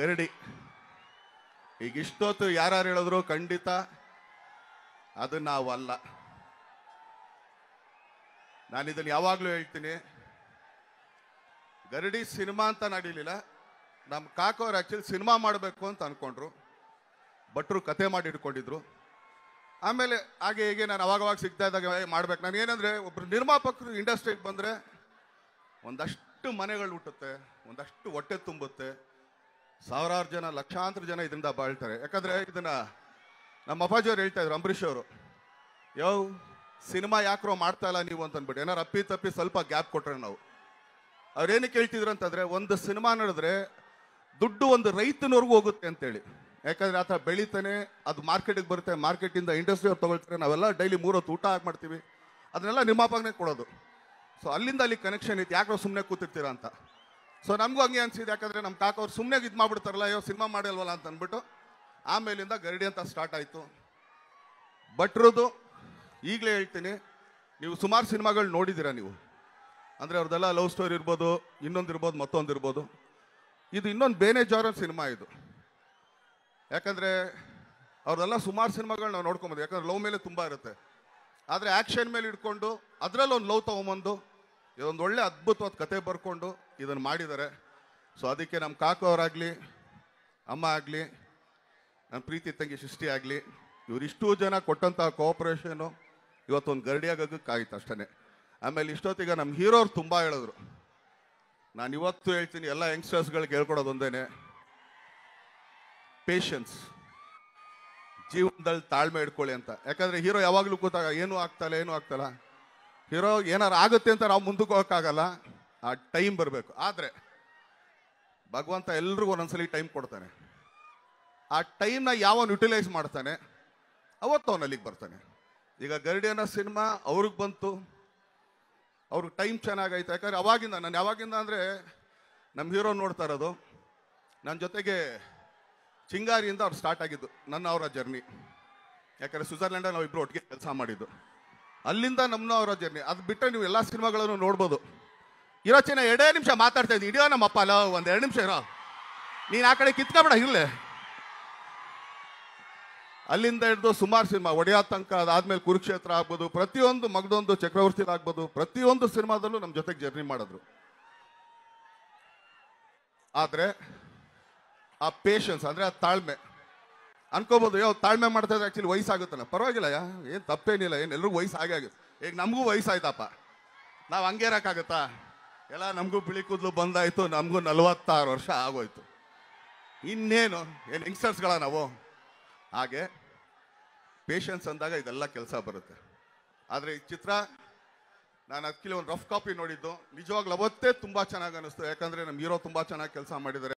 ಗರಡಿ ಈಗ ಇಷ್ಟೊತ್ತು ಯಾರು ಹೇಳಿದ್ರು ಖಂಡಿತ ಅದು ನಾವಲ್ಲ ನಾನು ಇದನ್ನು ಯಾವಾಗಲೂ ಹೇಳ್ತೀನಿ ಗರಡಿ ಸಿನಿಮಾ ಅಂತ ನಡೀಲಿಲ್ಲ ನಮ್ಮ ಕಾಕೋರು ಆ್ಯಕ್ಚುಲಿ ಸಿನಿಮಾ ಮಾಡಬೇಕು ಅಂತ ಅಂದ್ಕೊಂಡ್ರು ಭಟ್ರು ಕತೆ ಮಾಡಿ ಇಟ್ಕೊಂಡಿದ್ರು ಆಮೇಲೆ ಹಾಗೆ ಹೀಗೆ ನಾನು ಅವಾಗವಾಗ ಸಿಗ್ತಾ ಇದ್ದಾಗ ಮಾಡ್ಬೇಕು ನಾನು ಏನಂದರೆ ಒಬ್ರು ನಿರ್ಮಾಪಕರು ಇಂಡಸ್ಟ್ರಿಗೆ ಬಂದರೆ ಒಂದಷ್ಟು ಮನೆಗಳು ಹುಟ್ಟುತ್ತೆ ಒಂದಷ್ಟು ಹೊಟ್ಟೆ ತುಂಬುತ್ತೆ ಸಾವಿರಾರು ಜನ ಲಕ್ಷಾಂತರ ಜನ ಇದರಿಂದ ಬಾಳ್ತಾರೆ ಯಾಕಂದ್ರೆ ಇದನ್ನ ನಮ್ಮ ಅಪ್ಪಾಜಿಯವ್ರು ಹೇಳ್ತಾ ಇದ್ರು ಅಂಬರೀಷ್ ಅವರು ಯೋ ಸಿನಿಮಾ ಯಾಕ್ರೋ ಮಾಡ್ತಾ ಇಲ್ಲ ನೀವು ಅಂತ ಅಂದ್ಬಿಟ್ಟು ಏನಾರು ಅಪ್ಪಿ ತಪ್ಪಿ ಸ್ವಲ್ಪ ಗ್ಯಾಪ್ ಕೊಟ್ರೆ ನಾವು ಅವ್ರೇನು ಕೇಳ್ತಿದ್ರು ಅಂತಂದ್ರೆ ಒಂದು ಸಿನಿಮಾ ನಡೆದ್ರೆ ದುಡ್ಡು ಒಂದು ರೈತನವರೆಗೂ ಹೋಗುತ್ತೆ ಅಂತೇಳಿ ಯಾಕಂದ್ರೆ ಆತ ಥರ ಬೆಳೀತಾನೆ ಅದು ಮಾರ್ಕೆಟಿಗೆ ಬರುತ್ತೆ ಮಾರ್ಕೆಟಿಂದ ಇಂಡಸ್ಟ್ರಿ ಅವ್ರು ತೊಗೊಳ್ತಾರೆ ನಾವೆಲ್ಲ ಡೈಲಿ ಮೂರೊತ್ತು ಊಟ ಹಾಕಿ ಮಾಡ್ತೀವಿ ಅದನ್ನೆಲ್ಲ ನಿಮ್ಮ ಅಪ್ಪನೇ ಕೊಡೋದು ಸೊ ಅಲ್ಲಿಂದ ಅಲ್ಲಿ ಕನೆಕ್ಷನ್ ಇತ್ತು ಯಾಕೋ ಸುಮ್ಮನೆ ಕೂತಿರ್ತೀರಾ ಅಂತ ಸೊ ನಮಗೂ ಹಂಗೆ ಅನಿಸಿದೆ ಯಾಕಂದರೆ ನಮ್ಮ ಅವ್ರು ಸುಮ್ಮನೆ ಇದು ಮಾಡ್ಬಿಡ್ತಾರಲ್ಲ ಅಯ್ಯೋ ಸಿನಿಮಾ ಮಾಡಲ್ವಲ್ಲ ಅಂತ ಅಂದ್ಬಿಟ್ಟು ಆಮೇಲಿಂದ ಗರಡಿ ಅಂತ ಸ್ಟಾರ್ಟ್ ಆಯಿತು ಭಟ್ರದ್ದು ಈಗಲೇ ಹೇಳ್ತೀನಿ ನೀವು ಸುಮಾರು ಸಿನಿಮಾಗಳು ನೋಡಿದ್ದೀರಾ ನೀವು ಅಂದರೆ ಅವ್ರದ್ದೆಲ್ಲ ಲವ್ ಸ್ಟೋರಿ ಇರ್ಬೋದು ಇನ್ನೊಂದು ಇರ್ಬೋದು ಮತ್ತೊಂದು ಇರ್ಬೋದು ಇದು ಇನ್ನೊಂದು ಬೇನೆ ಜಾರ ಸಿನಿಮಾ ಇದು ಯಾಕಂದರೆ ಅವ್ರದೆಲ್ಲ ಸುಮಾರು ಸಿನಿಮಾಗಳು ನಾವು ನೋಡ್ಕೊಬೋದು ಯಾಕಂದ್ರೆ ಲವ್ ಮೇಲೆ ತುಂಬ ಇರುತ್ತೆ ಆದರೆ ಆ್ಯಕ್ಷನ್ ಮೇಲೆ ಇಟ್ಕೊಂಡು ಅದರಲ್ಲೊಂದು ಲವ್ ತೊಗೊಂಬಂದು ಇದೊಂದು ಒಳ್ಳೆ ಅದ್ಭುತವಾದ ಕತೆ ಬರ್ಕೊಂಡು ಇದನ್ನು ಮಾಡಿದ್ದಾರೆ ಸೊ ಅದಕ್ಕೆ ನಮ್ಮ ಕಾಕು ಅವರಾಗಲಿ ಅಮ್ಮ ಆಗಲಿ ನಮ್ಮ ಪ್ರೀತಿ ತಂಗಿ ಸೃಷ್ಟಿ ಆಗಲಿ ಇವರಿಷ್ಟು ಜನ ಕೊಟ್ಟಂತಹ ಕೋಆಪ್ರೇಷನು ಇವತ್ತೊಂದು ಗರಡಿಯಾಗೋಕ್ಕಾಗಿತ್ತು ಅಷ್ಟೇ ಆಮೇಲೆ ಇಷ್ಟೊತ್ತಿಗೆ ನಮ್ಮ ಹೀರೋರು ತುಂಬ ಹೇಳಿದ್ರು ನಾನು ಇವತ್ತು ಹೇಳ್ತೀನಿ ಎಲ್ಲ ಯಂಗ್ಸ್ಟರ್ಸ್ಗಳಿಗೆ ಹೇಳ್ಕೊಡೋದೊಂದೇನೆ ಪೇಷನ್ಸ್ ಜೀವನದಲ್ಲಿ ತಾಳ್ಮೆ ಇಟ್ಕೊಳ್ಳಿ ಅಂತ ಯಾಕಂದರೆ ಹೀರೋ ಯಾವಾಗಲೂ ಕೂತಾಗ ಏನೂ ಆಗ್ತಲ್ಲ ಏನೂ ಆಗ್ತಲ್ಲ ಹೀರೋ ಏನಾರು ಆಗುತ್ತೆ ಅಂತ ನಾವು ಮುಂದಕ್ಕೆ ಹೋಗೋಕ್ಕಾಗಲ್ಲ ಆ ಟೈಮ್ ಬರಬೇಕು ಆದರೆ ಭಗವಂತ ಎಲ್ರಿಗೂ ಒಂದೊಂದ್ಸಲಿ ಟೈಮ್ ಕೊಡ್ತಾನೆ ಆ ಟೈಮ್ನ ಯಾವ ಯುಟಿಲೈಸ್ ಮಾಡ್ತಾನೆ ಅವತ್ತು ಅವನು ಅಲ್ಲಿಗೆ ಬರ್ತಾನೆ ಈಗ ಗರ್ಡಿಯನ ಸಿನಿಮಾ ಅವ್ರಿಗೆ ಬಂತು ಅವ್ರಿಗೆ ಟೈಮ್ ಚೆನ್ನಾಗೈತೆ ಯಾಕಂದ್ರೆ ಅವಾಗಿಂದ ನಾನು ಯಾವಾಗಿಂದ ಅಂದರೆ ನಮ್ಮ ಹೀರೋ ನೋಡ್ತಾ ಇರೋದು ನನ್ನ ಜೊತೆಗೆ ಚಿಂಗಾರಿಯಿಂದ ಅವ್ರು ಸ್ಟಾರ್ಟ್ ಆಗಿದ್ದು ನನ್ನ ಅವರ ಜರ್ನಿ ಯಾಕಂದರೆ ಸ್ವಿಟ್ಜರ್ಲೆಂಡಲ್ಲಿ ನಾವು ಇಬ್ರು ಒಟ್ಟಿಗೆ ಕೆಲಸ ಮಾಡಿದ್ದು ಅಲ್ಲಿಂದ ನಮ್ಮನ್ನ ಅವರ ಜರ್ನಿ ಅದು ಬಿಟ್ಟರೆ ನೀವು ಎಲ್ಲ ಸಿನಿಮಾಗಳನ್ನು ನೋಡ್ಬೋದು ಇರೋ ಚಿನ್ನ ಎರಡೇ ನಿಮಿಷ ಮಾತಾಡ್ತಾ ಇದ್ದೀನಿ ಇಡಿಯೋ ನಮ್ಮಪ್ಪ ಅಲ್ಲ ಒಂದು ಎರಡು ನಿಮಿಷ ಇರೋ ನೀನು ಆ ಕಡೆ ಕಿತ್ಕೊಬೇಡ ಇರಲಿ ಅಲ್ಲಿಂದ ಹಿಡಿದು ಸುಮಾರು ಸಿನಿಮಾ ಒಡೆಯ ತನಕ ಅದಾದಮೇಲೆ ಕುರುಕ್ಷೇತ್ರ ಆಗ್ಬೋದು ಪ್ರತಿಯೊಂದು ಮಗದೊಂದು ಚಕ್ರವರ್ತಿ ಆಗ್ಬೋದು ಪ್ರತಿಯೊಂದು ಸಿನಿಮಾದಲ್ಲೂ ನಮ್ಮ ಜೊತೆಗೆ ಜರ್ನಿ ಮಾಡಿದ್ರು ಆದರೆ ಆ ಪೇಷನ್ಸ್ ಅಂದರೆ ಆ ತಾಳ್ಮೆ ಅನ್ಕೋಬೋದು ಯಾವ ತಾಳ್ಮೆ ಮಾಡ್ತಾ ಇದ್ರೆ ಆ್ಯಕ್ಚುಲಿ ವಯಸ್ಸಾಗುತ್ತಲ್ಲ ಪರವಾಗಿಲ್ಲ ಯಾ ಏನು ತಪ್ಪೇನಿಲ್ಲ ಏನು ಎಲ್ಲರಿಗೂ ವಯಸ್ಸು ಆಗೇ ಆಗುತ್ತೆ ಈಗ ನಮಗೂ ವಯಸ್ಸಾಯ್ತಪ್ಪ ನಾವು ಹಂಗೆ ಎಲ್ಲ ನಮಗೂ ಬಿಳಿ ಕೂದಲು ಬಂದಾಯ್ತು ನಮಗೂ ನಲವತ್ತಾರು ವರ್ಷ ಆಗೋಯ್ತು ಇನ್ನೇನು ಏನು ಯಂಗ್ಸ್ಟರ್ಸ್ಗಳ ನಾವು ಹಾಗೆ ಪೇಷನ್ಸ್ ಅಂದಾಗ ಇದೆಲ್ಲ ಕೆಲಸ ಬರುತ್ತೆ ಆದರೆ ಈ ಚಿತ್ರ ನಾನು ಅದಕ್ಕೆ ಒಂದು ರಫ್ ಕಾಪಿ ನೋಡಿದ್ದು ನಿಜವಾಗ್ಲೂ ಅವತ್ತೇ ತುಂಬ ಚೆನ್ನಾಗಿ ಅನ್ನಿಸ್ತು ಯಾಕಂದರೆ ನಮ್ಮ ಹೀರೋ ತುಂಬ ಚೆನ್ನಾಗಿ ಕೆಲಸ ಮಾಡಿದ್ದಾರೆ